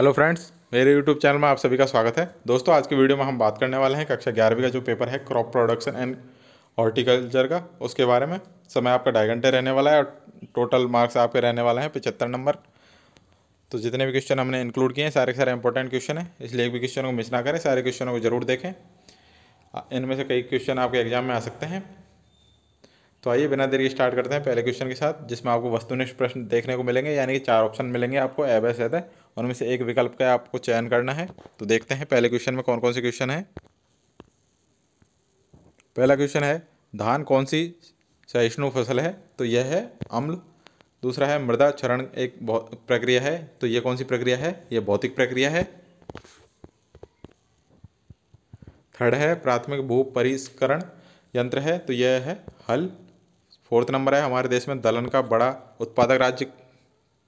hello friends मेरे YouTube channel में आप सभी का स्वागत है दोस्तों आज की वीडियो में हम बात करने वाले हैं कक्षा ग्यारहवीं का जो पेपर है क्रॉप प्रोडक्शन एंड हॉर्टिकल्चर का उसके बारे में समय आपका ढाई घंटे रहने वाला है और टोटल मार्क्स आपके रहने वाला है पचहत्तर नंबर तो जितने भी क्वेश्चन हमने इंक्लूड किए हैं सारे सारे इंपॉर्टेंट क्वेश्चन है इसलिए एक भी क्वेश्चन को मिस ना करें सारे क्वेश्चनों को जरूर देखें इनमें से कई क्वेश्चन आपके एग्जाम में आ सकते हैं तो आइए बिना देरी स्टार्ट करते हैं पहले क्वेश्चन के साथ जिसमें आपको वस्तुनिष्ठ प्रश्न देखने को मिलेंगे यानी कि चार ऑप्शन मिलेंगे आपको एबेस है उनमें से एक विकल्प का आपको चयन करना है तो देखते हैं पहले क्वेश्चन में कौन कौन से क्वेश्चन है पहला क्वेश्चन है धान कौन सी सहिष्णु फसल है तो यह है अम्ल दूसरा है मृदा क्षरण एक प्रक्रिया है तो यह कौन सी प्रक्रिया है यह भौतिक प्रक्रिया है थर्ड है प्राथमिक भू परिष्करण यंत्र है तो यह है हल फोर्थ नंबर है हमारे देश में दलहन का बड़ा उत्पादक राज्य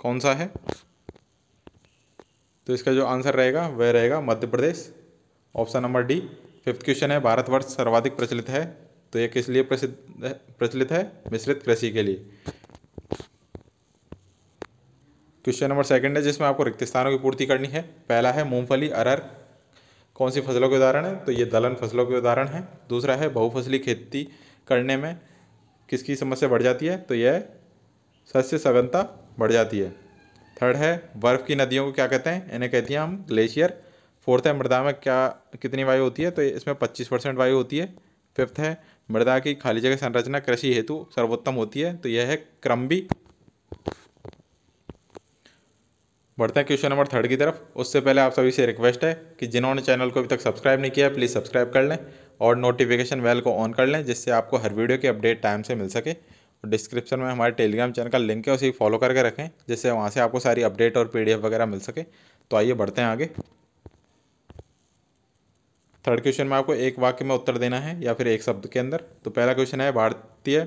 कौन सा है तो इसका जो आंसर रहेगा वह रहेगा Madhya Pradesh option number D fifth question है भारतवर्ष सर्वाधिक प्रचलित है तो ये किस लिए प्रसिद्ध प्रचलित है मिश्रित कृषि के लिए क्वेश्चन नंबर सेकंड है जिसमें आपको रिक्त स्थानों की पूर्ति करनी है पहला है मूंगफली अरहर कौन सी फसलों के उदाहरण है तो ये दलहन फसलों के उदाहरण है दूसरा है बहुफसली खेती करने में किसकी समस्या बढ़ जाती है तो यह सस्य सघनता बढ़ जाती है थर्ड है बर्फ़ की नदियों को क्या कहते हैं इन्हें कहती हैं हम ग्लेशियर फोर्थ है मृदा में क्या कितनी वायु होती है तो इसमें पच्चीस परसेंट वायु होती है फिफ्थ है मृदा की खाली जगह संरचना कृषि हेतु सर्वोत्तम होती है तो यह है क्रम्बी बढ़ते हैं क्वेश्चन नंबर थर्ड की तरफ उससे पहले आप सभी से रिक्वेस्ट है कि जिन्होंने चैनल को अभी तक सब्सक्राइब नहीं किया है प्लीज़ सब्सक्राइब कर लें और नोटिफिकेशन बेल को ऑन कर लें जिससे आपको हर वीडियो की अपडेट टाइम से मिल सके डिस्क्रिप्शन में हमारे टेलीग्राम चैनल का लिंक है उसे फॉलो करके रखें जिससे वहाँ से आपको सारी अपडेट और पी वगैरह मिल सके तो आइए बढ़ते हैं आगे थर्ड क्वेश्चन में आपको एक वाक्य में उत्तर देना है या फिर एक शब्द के अंदर तो पहला क्वेश्चन है भारतीय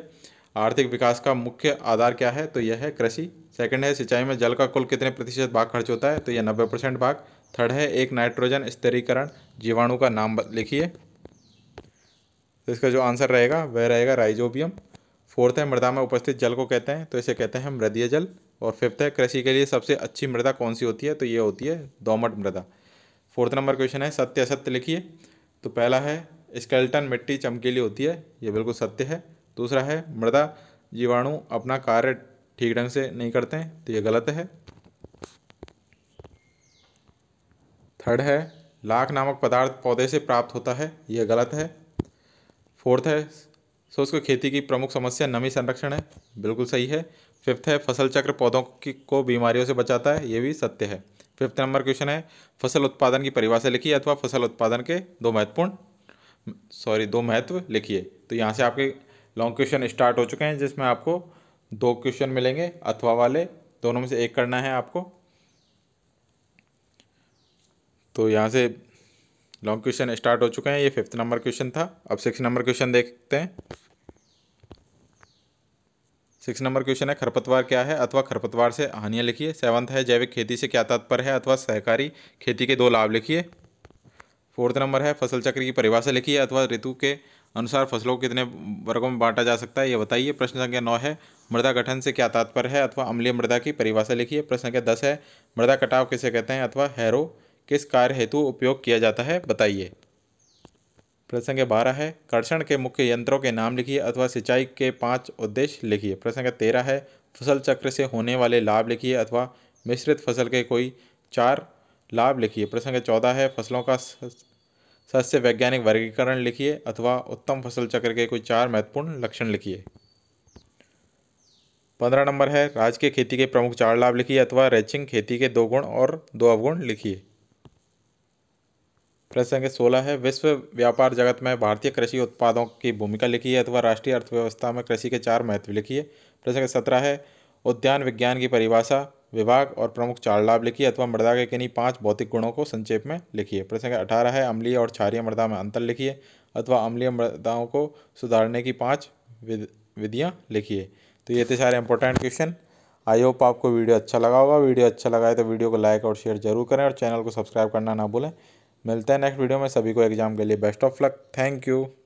आर्थिक विकास का मुख्य आधार क्या है तो यह है कृषि सेकंड है सिंचाई में जल का कुल कितने प्रतिशत भाग खर्च होता है तो यह नब्बे परसेंट भाग थर्ड है एक नाइट्रोजन स्थिरीकरण जीवाणु का नाम लिखिए तो इसका जो आंसर रहेगा वह रहेगा राइजोबियम फोर्थ है मृदा में उपस्थित जल को कहते हैं तो इसे कहते हैं मृदीय जल और फिफ्थ है कृषि के लिए सबसे अच्छी मृदा कौन सी होती है तो ये होती है दोमट मृदा फोर्थ नंबर क्वेश्चन है सत्य असत्य लिखिए तो पहला है स्केल्टन मिट्टी चमकीली होती है ये बिल्कुल सत्य है दूसरा है मृदा जीवाणु अपना कार्य ठीक ढंग से नहीं करते हैं तो ये गलत है थर्ड है लाख नामक पदार्थ पौधे से प्राप्त होता है ये गलत है फोर्थ है सो उसको खेती की प्रमुख समस्या नमी संरक्षण है बिल्कुल सही है फिफ्थ है फसल चक्र पौधों की को बीमारियों से बचाता है ये भी सत्य है फिफ्थ नंबर क्वेश्चन है फसल उत्पादन की परिभाषा लिखिए अथवा फसल उत्पादन के दो महत्वपूर्ण सॉरी दो महत्व लिखिए तो यहाँ से आपके लॉन्ग क्वेश्चन स्टार्ट हो चुके हैं जिसमें आपको दो क्वेश्चन मिलेंगे अथवा वाले दोनों में से एक करना है आपको तो यहाँ से लॉन्ग क्वेश्चन स्टार्ट हो चुके हैं ये फिफ्थ नंबर क्वेश्चन था अब सिक्स नंबर क्वेश्चन देखते हैं सिक्स नंबर क्वेश्चन है खरपतवार क्या है अथवा खरपतवार से हानियाँ लिखिए सेवन्थ है जैविक खेती से क्या तात्पर्य है अथवा सहकारी खेती के दो लाभ लिखिए फोर्थ नंबर है फसल चक्र की परिभाषा लिखिए अथवा ऋतु के अनुसार फसलों को कितने वर्गों में बांटा जा सकता है ये बताइए प्रश्न संख्या नौ है मृदा गठन से क्या तात्पर्य है अथवा अम्लीय मृदा की परिभाषा लिखिए प्रश्न संख्या दस है मृदा कटाव किसे कहते हैं अथवा हैरो किस कार्य हेतु उपयोग किया जाता है बताइए प्रसंग बारह है कर्षण के मुख्य यंत्रों के नाम लिखिए अथवा सिंचाई के पांच उद्देश्य लिखिए प्रसंग तेरह है फसल चक्र से होने वाले लाभ लिखिए अथवा मिश्रित फसल के कोई चार लाभ लिखिए प्रसंग चौदह है फसलों का सस्य वैज्ञानिक वर्गीकरण लिखिए अथवा उत्तम फसल चक्र के कोई चार महत्वपूर्ण लक्षण लिखिए पंद्रह नंबर है राजकीय खेती के प्रमुख चार लाभ लिखिए अथवा रैचिंग खेती के दो गुण और दो अवगुण लिखिए प्रश्न के सोलह है विश्व व्यापार जगत में भारतीय कृषि उत्पादों की भूमिका लिखी है अथवा राष्ट्रीय अर्थव्यवस्था में कृषि के चार महत्व लिखिए प्रश्न संख्या सत्रह है उद्यान विज्ञान की परिभाषा विभाग और प्रमुख चार लाभ लिखिए अथवा मृदा के किन्हीं पांच भौतिक गुणों को संक्षेप में लिखिए प्रश्न अठारह है अम्लीय और क्षारीय मृदा में अंतर लिखिए अथवा अम्लीय मृदाओं को सुधारने की पाँच विधियाँ लिखिए तो ये थे सारे इंपॉर्टेंट क्वेश्चन आई होप आपको वीडियो अच्छा लगा होगा वीडियो अच्छा लगा है तो वीडियो को लाइक और शेयर जरूर करें और चैनल को सब्सक्राइब करना ना भूलें मिलते हैं नेक्स्ट वीडियो में सभी को एग्ज़ाम के लिए best of luck thank you